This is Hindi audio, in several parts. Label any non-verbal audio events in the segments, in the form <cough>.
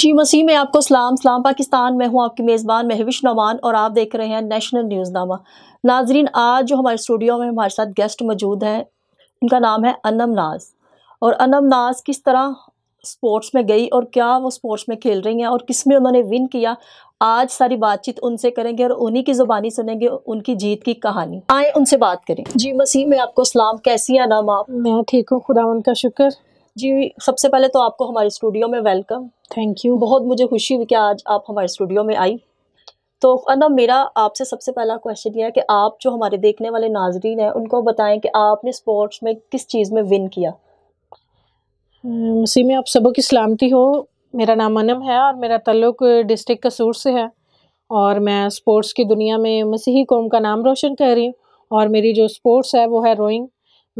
जी मसीह में आपको सलाम सलाम पाकिस्तान मैं हूँ आपकी मेज़बान महविश नवान और आप देख रहे हैं नेशनल न्यूज़ नामा नाजरीन आज जो हमारे स्टूडियो में हमारे साथ गेस्ट मौजूद हैं उनका नाम है अनम नाज और अनम नाज किस तरह स्पोर्ट्स में गई और क्या वो स्पोर्ट्स में खेल रही हैं और किस में उन्होंने विन किया आज सारी बातचीत उनसे करेंगे और उन्हीं की ज़ुबानी सुनेंगे उनकी जीत की कहानी आए उनसे बात करें जी मसीह में आपको सलाम कैसी है नाम आप मैं ठीक हूँ खुदा उनका शुक्र जी सबसे पहले तो आपको हमारे स्टूडियो में वेलकम थैंक यू बहुत मुझे खुशी हुई कि आज आप हमारे स्टूडियो में आई तो अना मेरा आपसे सबसे पहला क्वेश्चन यह है कि आप जो हमारे देखने वाले नाजरीन हैं उनको बताएं कि आपने स्पोर्ट्स में किस चीज़ में विन किया मसीम हम्म, आप सबों की सलामती हो मेरा नाम अनम है और मेरा तल्लुक डिस्ट्रिक्ट कसूर से है और मैं स्पोर्ट्स की दुनिया में मसीही कौम का नाम रोशन कर रही हूँ और मेरी जो स्पोर्ट्स है वो है रोइंग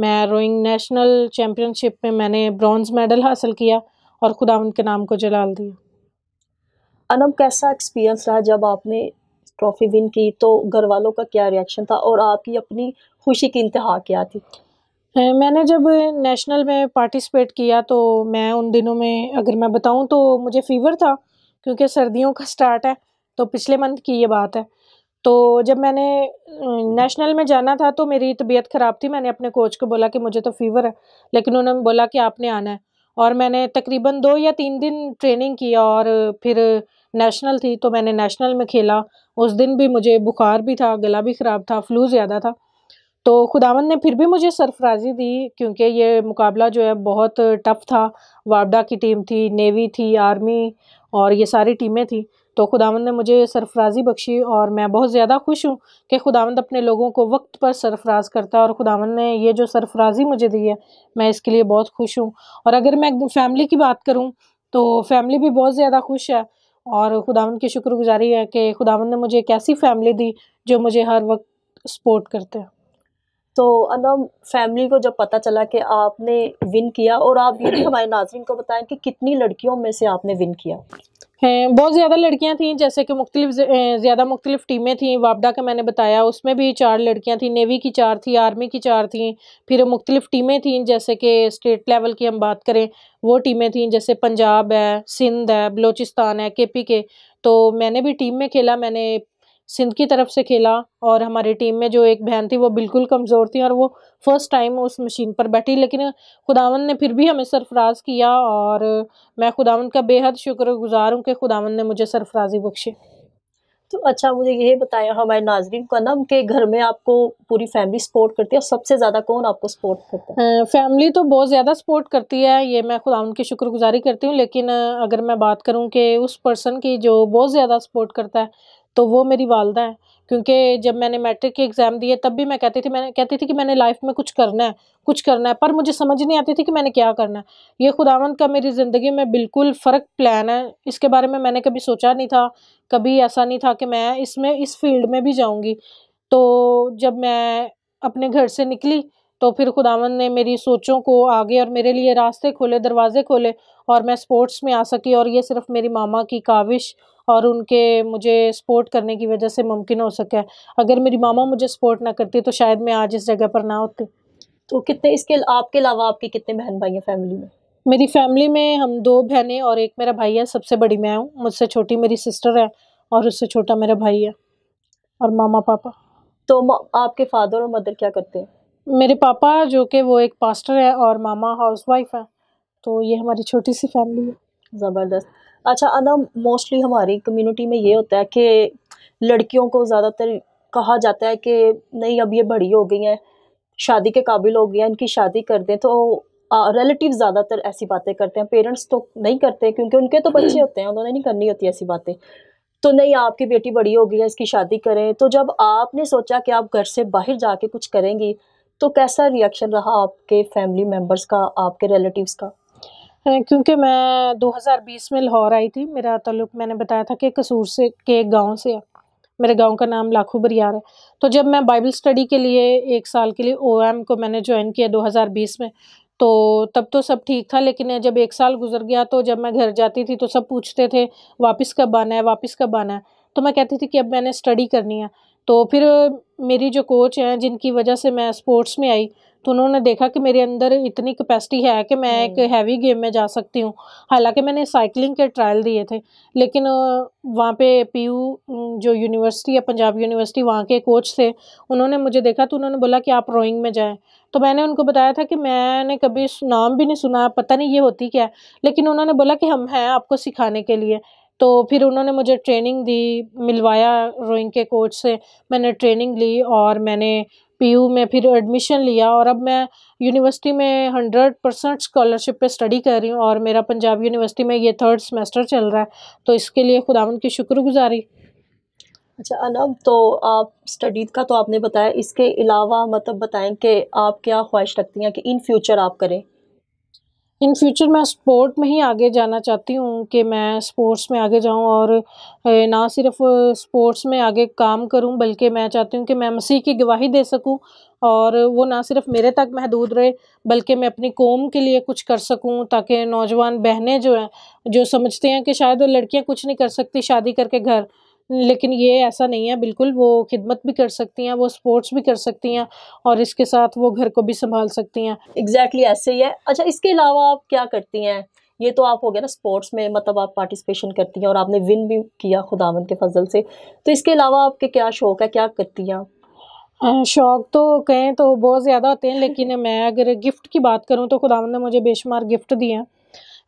मैं रोइंग नेशनल चैम्पियनशिप में मैंने ब्रॉन्ज मेडल हासिल किया और खुदा उनके नाम को जलाल दिया अनम कैसा एक्सपीरियंस रहा जब आपने ट्रॉफी विन की तो घर वालों का क्या रिएक्शन था और आपकी अपनी खुशी की इंतहा क्या थी मैंने जब नेशनल में पार्टिसिपेट किया तो मैं उन दिनों में अगर मैं बताऊं तो मुझे फ़ीवर था क्योंकि सर्दियों का स्टार्ट है तो पिछले मंथ की ये बात है तो जब मैंने नेशनल में जाना था तो मेरी तबीयत ख़राब थी मैंने अपने कोच को बोला कि मुझे तो फ़ीवर है लेकिन उन्होंने बोला कि आपने आना है और मैंने तकरीबन दो या तीन दिन ट्रेनिंग की और फिर नेशनल थी तो मैंने नेशनल में खेला उस दिन भी मुझे बुखार भी था गला भी ख़राब था फ्लू ज़्यादा था तो खुदावन ने फिर भी मुझे सरफराजी दी क्योंकि ये मुकाबला जो है बहुत टफ था वाबडा की टीम थी नेवी थी आर्मी और ये सारी टीमें थी तो खुदावंद ने मुझे सरफराज़ी बख्शी और मैं बहुत ज़्यादा खुश हूँ कि खुदावंद अपने लोगों को वक्त पर सरफराज करता है और खुदावंद ने ये जो सरफराज़ी मुझे दी है मैं इसके लिए बहुत खुश हूँ और अगर मैं फैमिली की बात करूँ तो फैमिली भी बहुत ज़्यादा खुश है और खुदावन की शुक्रगुजारी है कि खुदावन ने मुझे एक ऐसी फैमिली दी जो मुझे हर वक्त सपोर्ट करते हैं तो अनम फैमिली को जब पता चला कि आपने विन किया और आप ये भी हमारे नाजरन को बताएं कि कितनी लड़कियों में से आपने विन किया हैं बहुत ज़्यादा लड़कियां थीं जैसे कि मुख्तलिफ ज़्यादा मुख्तलिफ टीमें थीं वापडा का मैंने बताया उसमें भी चार लड़कियां थीं नेवी की चार थी आर्मी की चार थीं फिर मुख्तलिफ टीमें थीं जैसे कि स्टेट लेवल की हम बात करें वो टीमें थीं जैसे पंजाब है सिंध है बलूचिस्तान है के पी के तो मैंने भी टीम में खेला मैंने सिंध की तरफ से खेला और हमारी टीम में जो एक बहन थी वो बिल्कुल कमज़ोर थी और वो फर्स्ट टाइम उस मशीन पर बैठी लेकिन खुदावंद ने फिर भी हमें सरफराज किया और मैं खुदावंद का बेहद शुक्रगुजार हूँ कि खुदावन ने मुझे सरफराजी बख्शी तो अच्छा मुझे ये बताया हमारे नाजरीन को ना कि घर में आपको पूरी फैमिली सपोर्ट करती है और सबसे ज़्यादा कौन आपको सपोर्ट करता है फैमिली तो बहुत ज़्यादा सपोर्ट करती है ये मैं खुदा उनकी शुक्रगुजारी करती हूँ लेकिन अगर मैं बात करूँ कि उस पर्सन की जो बहुत ज़्यादा सपोर्ट करता है तो वो मेरी वालदा है क्योंकि जब मैंने मैट्रिक के एग्ज़ाम दिए तब भी मैं कहती थी मैंने कहती थी कि मैंने लाइफ में कुछ करना है कुछ करना है पर मुझे समझ नहीं आती थी कि मैंने क्या करना है ये खुदावंत का मेरी ज़िंदगी में बिल्कुल फ़र्क प्लान है इसके बारे में मैंने कभी सोचा नहीं था कभी ऐसा नहीं था कि मैं इसमें इस फील्ड में भी जाऊँगी तो जब मैं अपने घर से निकली तो फिर खुदावन ने मेरी सोचों को आगे और मेरे लिए रास्ते खोले दरवाजे खोले और मैं स्पोर्ट्स में आ सकी और ये सिर्फ मेरी मामा की काविश और उनके मुझे सपोर्ट करने की वजह से मुमकिन हो सका अगर मेरी मामा मुझे सपोर्ट ना करती तो शायद मैं आज इस जगह पर ना होती तो कितने इसके आपके अलावा आपके कितने बहन भाई हैं फैमिली में मेरी फैमिली में हम दो बहनें और एक मेरा भाई है सबसे बड़ी मैं हूँ मुझसे छोटी मेरी सिस्टर है और उससे छोटा मेरा भाई है और मामा पापा तो आपके फादर और मदर क्या करते हैं मेरे पापा जो कि वो एक पास्टर है और मामा हाउसवाइफ है तो ये हमारी छोटी सी फैमिली है ज़बरदस्त अच्छा अना मोस्टली हमारी कम्युनिटी में ये होता है कि लड़कियों को ज़्यादातर कहा जाता है कि नहीं अब ये बड़ी हो गई हैं शादी के काबिल हो गई हैं इनकी शादी कर दें तो रिलेटिव ज़्यादातर ऐसी बातें करते हैं पेरेंट्स तो नहीं करते क्योंकि उनके तो बच्चे होते हैं उन्होंने नहीं करनी होती ऐसी बातें तो नहीं आपकी बेटी बड़ी हो गई है इसकी शादी करें तो जब आपने सोचा कि आप घर से बाहर जाके कुछ करेंगी तो कैसा रिएक्शन रहा आपके फैमिली मेम्बर्स का आपके रिलेटिव का क्योंकि मैं 2020 में लाहौर आई थी मेरा तल्लुक मैंने बताया था कि कसूर से के एक गाँव से है मेरे गांव का नाम लाखू बरियार है तो जब मैं बाइबल स्टडी के लिए एक साल के लिए ओ को मैंने ज्वाइन किया 2020 में तो तब तो सब ठीक था लेकिन जब एक साल गुजर गया तो जब मैं घर जाती थी तो सब पूछते थे वापस कब आना है वापस कब आना है तो मैं कहती थी कि अब मैंने स्टडी करनी है तो फिर मेरी जो कोच हैं जिनकी वजह से मैं स्पोर्ट्स में आई तो उन्होंने देखा कि मेरे अंदर इतनी कैपेसिटी है कि मैं एक हैवी गेम हम्म। में जा सकती हूँ हालांकि मैंने साइकिलिंग के ट्रायल दिए थे लेकिन वहाँ पे पीयू जो यूनिवर्सिटी है पंजाब यूनिवर्सिटी वहाँ के कोच थे उन्होंने मुझे देखा तो उन्होंने बोला कि आप रोइंग में जाएँ तो मैंने उनको बताया था कि मैंने कभी नाम भी नहीं सुना पता नहीं ये होती क्या है लेकिन उन्होंने बोला कि हम हैं आपको सिखाने के लिए तो फिर उन्होंने मुझे ट्रेनिंग दी मिलवाया रोइंग के कोच से मैंने ट्रेनिंग ली और मैंने पीयू में फिर एडमिशन लिया और अब मैं यूनिवर्सिटी में हंड्रेड परसेंट स्कॉलरशिप पे स्टडी कर रही हूँ और मेरा पंजाब यूनिवर्सिटी में ये थर्ड सेमेस्टर चल रहा है तो इसके लिए खुदावन की शुक्रगुजारी अच्छा अनब तो आप स्टडी का तो आपने बताया इसके अलावा मतलब बताएं कि आप क्या ख्वाहिश रखती हैं कि इन फ्यूचर आप करें इन फ्यूचर मैं स्पोर्ट में ही आगे जाना चाहती हूँ कि मैं स्पोर्ट्स में आगे जाऊँ और ना सिर्फ स्पोर्ट्स में आगे काम करूँ बल्कि मैं चाहती हूँ कि मैं मसीह की गवाही दे सकूँ और वो ना सिर्फ मेरे तक महदूद रहे बल्कि मैं अपनी कौम के लिए कुछ कर सकूँ ताकि नौजवान बहनें जो हैं जो समझते हैं कि शायद वो लड़कियाँ कुछ नहीं कर सकती शादी करके घर लेकिन ये ऐसा नहीं है बिल्कुल वो खिदमत भी कर सकती हैं वो स्पोर्ट्स भी कर सकती हैं और इसके साथ वो घर को भी संभाल सकती हैं एग्जैक्टली exactly ऐसे ही है अच्छा इसके अलावा आप क्या करती हैं ये तो आप हो गया ना स्पोर्ट्स में मतलब आप पार्टिसिपेशन करती हैं और आपने विन भी किया खुदावन के फजल से तो इसके अलावा आपके क्या शौक़ है क्या करती हैं आप शौक़ तो कहें तो बहुत ज़्यादा होते हैं लेकिन मैं अगर गिफ्ट की बात करूं तो खुदावन ने मुझे बेशुमार गिफ्ट दिए हैं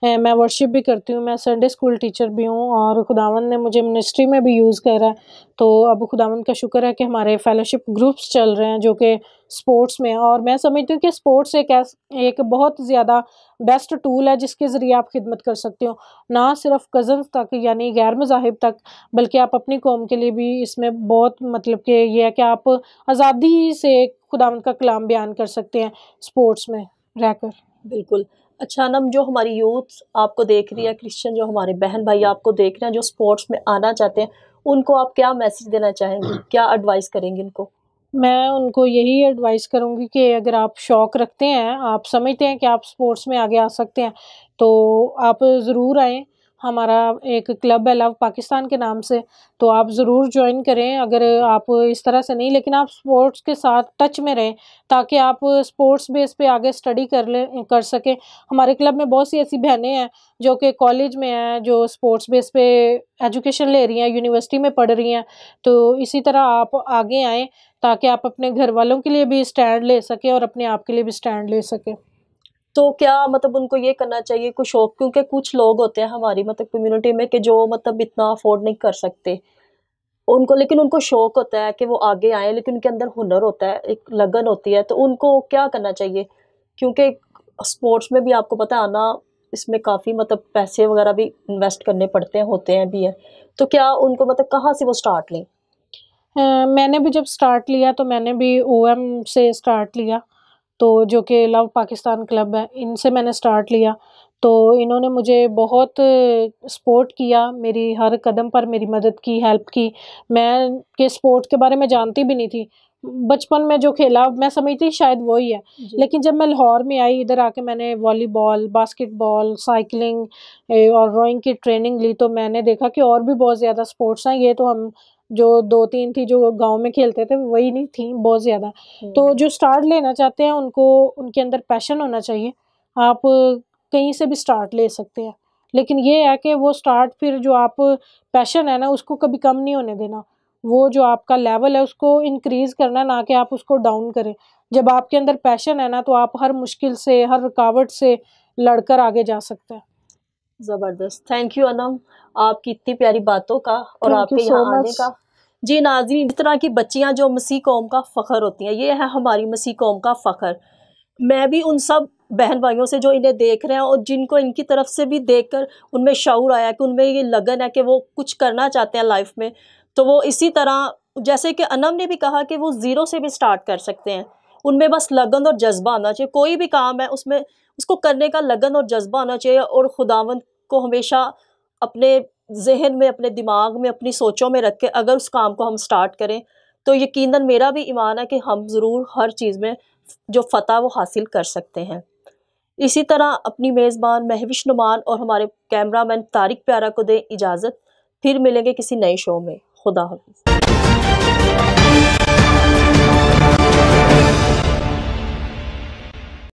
मैं वर्शिप भी करती हूँ मैं संडे स्कूल टीचर भी हूँ और खुदावन ने मुझे मिनिस्ट्री में भी यूज़ करा तो अब खुदावन का शुक्र है कि हमारे फेलोशिप ग्रुप्स चल रहे हैं जो कि स्पोर्ट्स में और मैं समझती हूँ कि स्पोर्ट्स एक एक बहुत ज़्यादा बेस्ट टूल है जिसके ज़रिए आप खिदमत कर सकते हो ना सिर्फ कज़न्स तक यानी गैर मजाहब तक बल्कि आप अपनी कौम के लिए भी इसमें बहुत मतलब कि यह है कि आप आज़ादी से खुदावन का कलाम बयान कर सकते हैं स्पोर्ट्स में रहकर बिल्कुल अच्छा नम जो हमारी यूथ आपको देख रही है क्रिश्चियन हाँ। जो हमारे बहन भाई आपको देख रहे हैं जो स्पोर्ट्स में आना चाहते हैं उनको आप क्या मैसेज देना चाहेंगे <clears throat> क्या एडवाइस करेंगे इनको मैं उनको यही एडवाइस करूंगी कि अगर आप शौक़ रखते हैं आप समझते हैं कि आप स्पोर्ट्स में आगे आ सकते हैं तो आप ज़रूर आएँ हमारा एक क्लब है लव पाकिस्तान के नाम से तो आप ज़रूर ज्वाइन करें अगर आप इस तरह से नहीं लेकिन आप स्पोर्ट्स के साथ टच में रहें ताकि आप स्पोर्ट्स बेस पे आगे स्टडी कर ले कर सकें हमारे क्लब में बहुत सी ऐसी बहनें हैं जो कि कॉलेज में हैं जो स्पोर्ट्स बेस पे एजुकेशन ले रही हैं यूनिवर्सिटी में पढ़ रही हैं तो इसी तरह आप आगे आएँ ताकि आप अपने घर वालों के लिए भी स्टैंड ले सकें और अपने आप के लिए भी स्टैंड ले सकें तो क्या मतलब उनको ये करना चाहिए कुछ शौक क्योंकि कुछ लोग होते हैं हमारी मतलब कम्युनिटी में कि जो मतलब इतना अफोर्ड नहीं कर सकते उनको लेकिन उनको शौक होता है कि वो आगे आए लेकिन उनके अंदर हुनर होता है एक लगन होती है तो उनको क्या करना चाहिए क्योंकि स्पोर्ट्स में भी आपको पता है इसमें काफ़ी मतलब पैसे वगैरह भी इन्वेस्ट करने पड़ते हैं होते हैं भी है तो क्या उनको मतलब कहाँ से वो स्टार्ट लें मैंने भी जब स्टार्ट लिया तो मैंने भी ओ से स्टार्ट लिया तो जो कि लव पाकिस्तान क्लब है इनसे मैंने स्टार्ट लिया तो इन्होंने मुझे बहुत सपोर्ट किया मेरी हर कदम पर मेरी मदद की हेल्प की मैं के स्पोर्ट के बारे में जानती भी नहीं थी बचपन में जो खेला मैं समझती शायद वही है लेकिन जब मैं लाहौर में आई इधर आके मैंने वॉलीबॉल बास्केटबॉल साइकिलिंग और रोइंग की ट्रेनिंग ली तो मैंने देखा कि और भी बहुत ज़्यादा स्पोर्ट्स हैं ये तो हम जो दो तीन थी जो गांव में खेलते थे वही नहीं थी बहुत ज़्यादा हम्म। तो जो स्टार्ट लेना चाहते हैं उनको उनके अंदर पैशन होना चाहिए आप कहीं से भी स्टार्ट ले सकते हैं लेकिन ये है कि वो स्टार्ट फिर जो आप पैशन है ना उसको कभी कम नहीं होने देना वो जो आपका लेवल है उसको इंक्रीज़ करना ना कि आप उसको डाउन करें जब आपके अंदर पैशन है ना तो आप हर मुश्किल से हर रुकावट से लड़कर आगे जा सकते हैं ज़बरदस्त थैंक यू अनम आपकी इतनी प्यारी बातों का और आपके यहाँ so आने का जी नाजरीन इस तरह की बच्चियाँ जो मसीह कौम का फ़ख्र होती हैं ये है हमारी मसीह कौम का फ़ख्र मैं भी उन सब बहन भाइयों से जो इन्हें देख रहे हैं और जिनको इनकी तरफ से भी देख कर उनमें शौर आया कि उनमें ये लगन है कि वो कुछ करना चाहते हैं लाइफ में तो वो इसी तरह जैसे कि अनम ने भी कहा कि वो ज़ीरो से भी स्टार्ट कर सकते हैं उनमें बस लगन और जज्बा आना चाहिए कोई भी काम है उसमें उसको करने का लगन और जज्बा आना चाहिए और खुदावंद को हमेशा अपने जहन में अपने दिमाग में अपनी सोचों में रख के अगर उस काम को हम स्टार्ट करें तो यकीनन मेरा भी ईमान है कि हम ज़रूर हर चीज़ में जो फ़तह वो हासिल कर सकते हैं इसी तरह अपनी मेज़बान महविश नुमान और हमारे कैमरा मैन तारिक प्यारा को दें इजाज़त फिर मिलेंगे किसी नए शो में खुदा हाफिज़